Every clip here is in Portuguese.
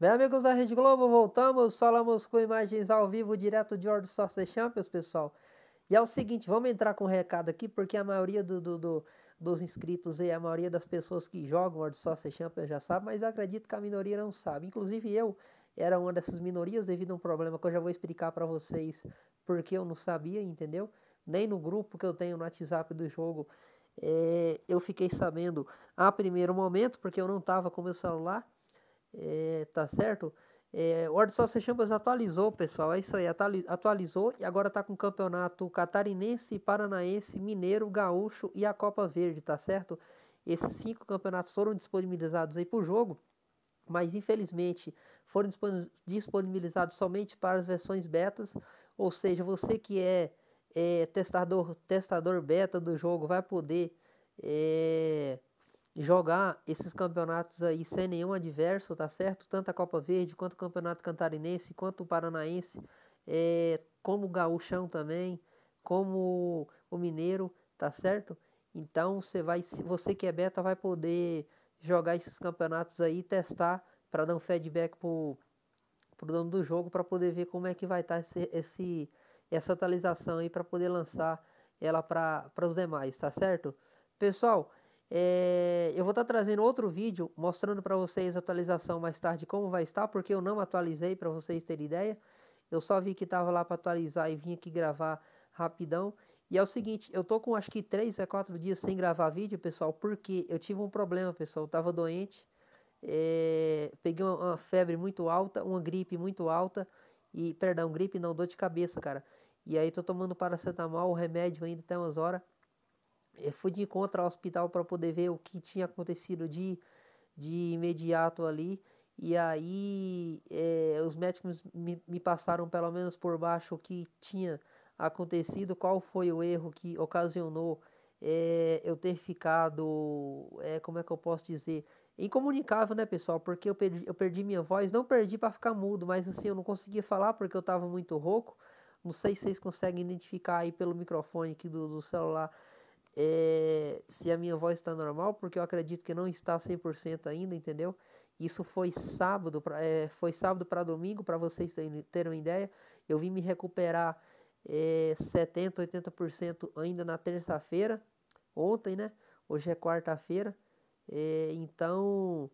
Bem, amigos da Rede Globo, voltamos, falamos com imagens ao vivo direto de Ordo Sócia Champions, pessoal. E é o seguinte, vamos entrar com um recado aqui, porque a maioria do, do, do, dos inscritos e a maioria das pessoas que jogam World Soccer Champions já sabe, mas eu acredito que a minoria não sabe. Inclusive eu era uma dessas minorias devido a um problema que eu já vou explicar para vocês porque eu não sabia, entendeu? Nem no grupo que eu tenho no WhatsApp do jogo é, eu fiquei sabendo a primeiro momento, porque eu não estava com meu celular. É, tá certo? É, o World Soccer Champions atualizou, pessoal. É isso aí, atualizou e agora tá com o campeonato catarinense, paranaense, mineiro, gaúcho e a Copa Verde, tá certo? Esses cinco campeonatos foram disponibilizados aí pro jogo, mas infelizmente foram disponibilizados somente para as versões betas, ou seja, você que é, é testador, testador beta do jogo vai poder é, jogar esses campeonatos aí sem nenhum adverso, tá certo? Tanto a Copa Verde, quanto o Campeonato Cantarinense, quanto o Paranaense, é, como o Gaúchão também, como o Mineiro, tá certo? Então você vai, você que é beta vai poder jogar esses campeonatos aí, testar para dar um feedback pro, pro dono do jogo para poder ver como é que vai estar tá esse, esse essa atualização aí para poder lançar ela para os demais, tá certo? Pessoal, é, eu vou estar tá trazendo outro vídeo mostrando para vocês a atualização mais tarde como vai estar, porque eu não atualizei para vocês terem ideia. Eu só vi que estava lá para atualizar e vim aqui gravar rapidão. E é o seguinte, eu tô com acho que 3 a 4 dias sem gravar vídeo, pessoal, porque eu tive um problema, pessoal. Eu tava doente, é, peguei uma, uma febre muito alta, uma gripe muito alta, e, perdão, gripe não, dor de cabeça, cara. E aí tô tomando paracetamol, o remédio ainda até tá umas horas. Eu eh, fui de encontro ao hospital para poder ver o que tinha acontecido de, de imediato ali. E aí é, os médicos me, me passaram pelo menos por baixo o que tinha acontecido, qual foi o erro que ocasionou é, eu ter ficado, é, como é que eu posso dizer, incomunicável, né, pessoal? Porque eu perdi, eu perdi minha voz, não perdi para ficar mudo, mas assim, eu não conseguia falar porque eu estava muito rouco. Não sei se vocês conseguem identificar aí pelo microfone aqui do, do celular é, se a minha voz está normal, porque eu acredito que não está 100% ainda, entendeu? Isso foi sábado, pra, é, foi sábado para domingo, para vocês terem, terem uma ideia. Eu vim me recuperar é, 70, 80% ainda na terça-feira, ontem, né? Hoje é quarta-feira. É, então,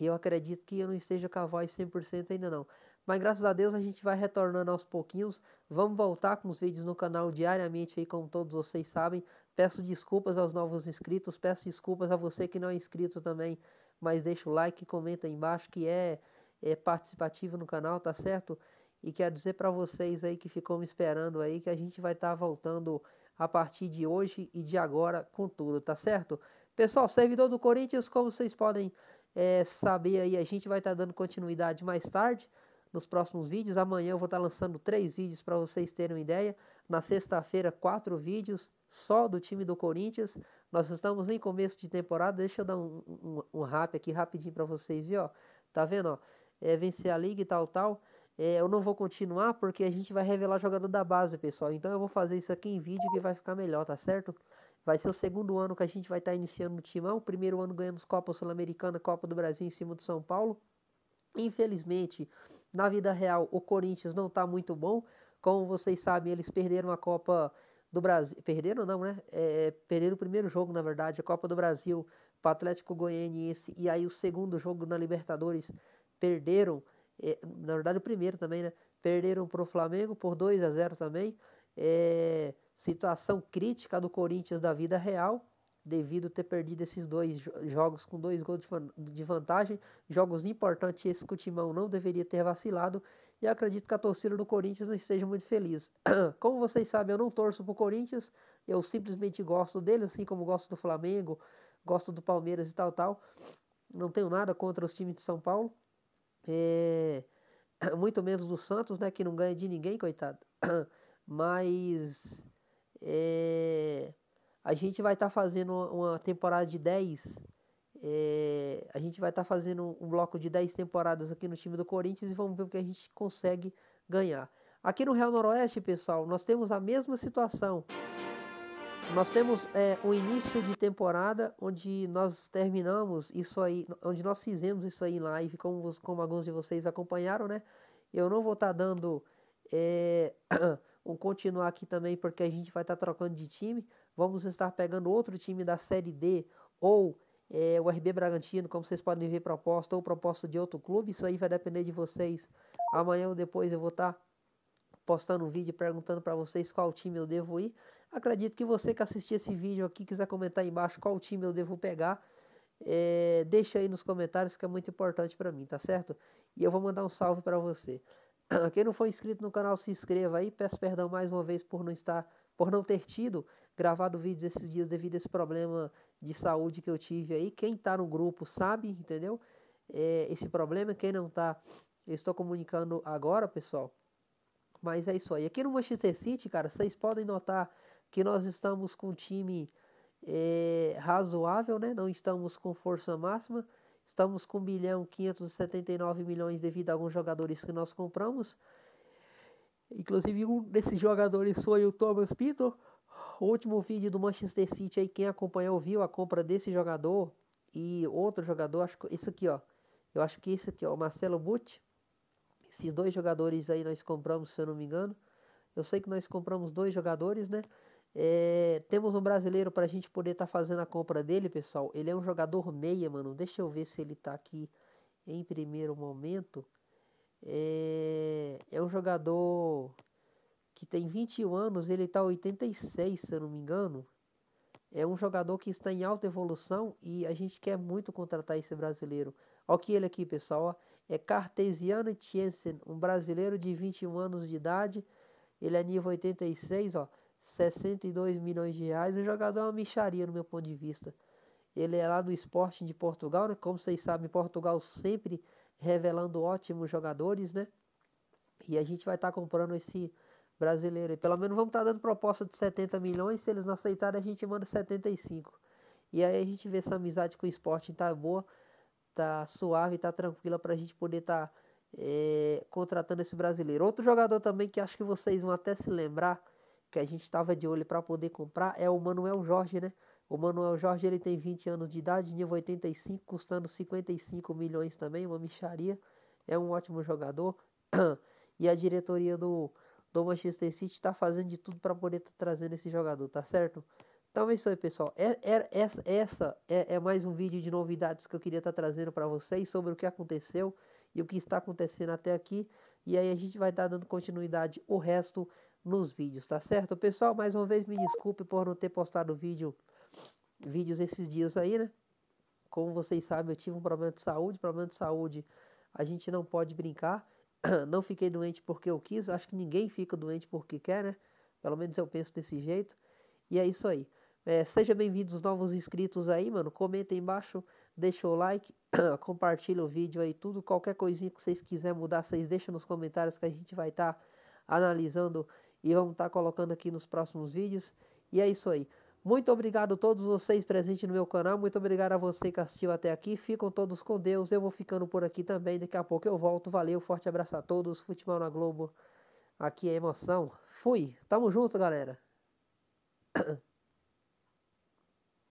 eu acredito que eu não esteja com a voz 100% ainda não. Mas graças a Deus a gente vai retornando aos pouquinhos. Vamos voltar com os vídeos no canal diariamente aí, como todos vocês sabem. Peço desculpas aos novos inscritos, peço desculpas a você que não é inscrito também, mas deixa o like, comenta aí embaixo que é, é participativo no canal, tá certo? E quero dizer para vocês aí que ficou me esperando aí que a gente vai estar tá voltando a partir de hoje e de agora com tudo, tá certo? Pessoal, servidor do Corinthians, como vocês podem é, saber aí, a gente vai estar tá dando continuidade mais tarde nos próximos vídeos. Amanhã eu vou estar tá lançando três vídeos para vocês terem uma ideia. Na sexta-feira, quatro vídeos só do time do Corinthians. Nós estamos em começo de temporada. Deixa eu dar um, um, um rap aqui rapidinho para vocês, viu? Tá vendo? Ó? É, vencer a liga e tal, tal. É, eu não vou continuar porque a gente vai revelar jogador da base, pessoal. Então eu vou fazer isso aqui em vídeo que vai ficar melhor, tá certo? Vai ser o segundo ano que a gente vai estar tá iniciando no timão. Primeiro ano ganhamos Copa Sul-Americana, Copa do Brasil em cima do São Paulo. Infelizmente, na vida real, o Corinthians não está muito bom. Como vocês sabem, eles perderam a Copa do Brasil. Perderam não, né? É, perderam o primeiro jogo, na verdade, a Copa do Brasil para o Atlético Goianiense. E aí o segundo jogo na Libertadores perderam. É, na verdade, o primeiro também, né? Perderam para o Flamengo por 2 a 0 também. É, situação crítica do Corinthians da vida real, devido ter perdido esses dois jogos com dois gols de vantagem, jogos importantes esse que o Timão não deveria ter vacilado e acredito que a torcida do Corinthians não esteja muito feliz. Como vocês sabem, eu não torço o Corinthians, eu simplesmente gosto dele, assim como gosto do Flamengo, gosto do Palmeiras e tal, tal. Não tenho nada contra os times de São Paulo, é... muito menos do Santos, né, que não ganha de ninguém, coitado. Mas é... a gente vai estar tá fazendo uma temporada de 10 é, a gente vai estar tá fazendo um bloco de 10 temporadas aqui no time do Corinthians e vamos ver o que a gente consegue ganhar. Aqui no Real Noroeste, pessoal, nós temos a mesma situação. Nós temos é, um início de temporada onde nós terminamos isso aí, onde nós fizemos isso aí em live, como, como alguns de vocês acompanharam, né? Eu não vou estar tá dando é, um continuar aqui também, porque a gente vai estar tá trocando de time. Vamos estar pegando outro time da Série D ou é, o RB Bragantino, como vocês podem ver, proposta ou proposta de outro clube, isso aí vai depender de vocês. Amanhã ou depois eu vou estar tá postando um vídeo perguntando para vocês qual time eu devo ir. Acredito que você que assistiu esse vídeo aqui quiser comentar embaixo qual time eu devo pegar. É, deixa aí nos comentários que é muito importante para mim, tá certo? E eu vou mandar um salve para você. Quem não for inscrito no canal, se inscreva aí. Peço perdão mais uma vez por não estar, por não ter tido gravado vídeos esses dias devido a esse problema de saúde que eu tive aí. Quem está no grupo sabe, entendeu? É, esse problema, quem não está, eu estou comunicando agora, pessoal. Mas é isso aí. Aqui no Manchester City, cara, vocês podem notar que nós estamos com um time é, razoável, né? Não estamos com força máxima. Estamos com 1 bilhão 579 milhões devido a alguns jogadores que nós compramos. Inclusive um desses jogadores foi o Thomas Pinto. O último vídeo do Manchester City aí, quem acompanhou viu a compra desse jogador e outro jogador, acho que isso aqui, ó. Eu acho que isso aqui, ó, o Marcelo Butti. Esses dois jogadores aí nós compramos, se eu não me engano. Eu sei que nós compramos dois jogadores, né? É, temos um brasileiro para a gente poder estar tá fazendo a compra dele, pessoal. Ele é um jogador meia, mano. Deixa eu ver se ele tá aqui em primeiro momento. É, é um jogador que tem 21 anos, ele está 86, se eu não me engano. É um jogador que está em alta evolução e a gente quer muito contratar esse brasileiro. Olha que ele aqui, pessoal. Ó. É Cartesiano Tiensen, um brasileiro de 21 anos de idade. Ele é nível 86, ó, 62 milhões de reais. O jogador é uma micharia, no meu ponto de vista. Ele é lá do Sporting de Portugal, né? Como vocês sabem, Portugal sempre revelando ótimos jogadores, né? E a gente vai estar tá comprando esse brasileiro. E pelo menos vamos estar tá dando proposta de 70 milhões, se eles não aceitarem, a gente manda 75. E aí a gente vê se a amizade com o esporte tá boa, tá suave, tá tranquila para a gente poder estar tá, é, contratando esse brasileiro. Outro jogador também que acho que vocês vão até se lembrar que a gente estava de olho para poder comprar é o Manuel Jorge, né? O Manuel Jorge ele tem 20 anos de idade, nível 85, custando 55 milhões também, uma micharia. É um ótimo jogador. E a diretoria do, do Manchester City está fazendo de tudo para poder estar tá trazendo esse jogador, tá certo? Então é isso aí, pessoal. É, é, essa essa é, é, mais um vídeo de novidades que eu queria estar tá trazendo para vocês sobre o que aconteceu e o que está acontecendo até aqui. E aí a gente vai estar tá dando continuidade o resto nos vídeos, tá certo? Pessoal, mais uma vez me desculpe por não ter postado vídeo vídeos esses dias aí, né? Como vocês sabem, eu tive um problema de saúde, problema de saúde, a gente não pode brincar. não fiquei doente porque eu quis, acho que ninguém fica doente porque quer, né? Pelo menos eu penso desse jeito. E é isso aí. É, seja bem-vindos novos inscritos aí, mano. Comenta embaixo, deixa o like, compartilha o vídeo aí, tudo. Qualquer coisinha que vocês quiserem mudar, vocês deixam nos comentários que a gente vai estar tá analisando e vamos estar tá colocando aqui nos próximos vídeos. E é isso aí. Muito obrigado a todos vocês presentes no meu canal. Muito obrigado a você que assistiu até aqui. Ficam todos com Deus. Eu vou ficando por aqui também. Daqui a pouco eu volto. Valeu, forte abraço a todos. Futebol na Globo. Aqui é emoção. Fui. Tamo junto, galera.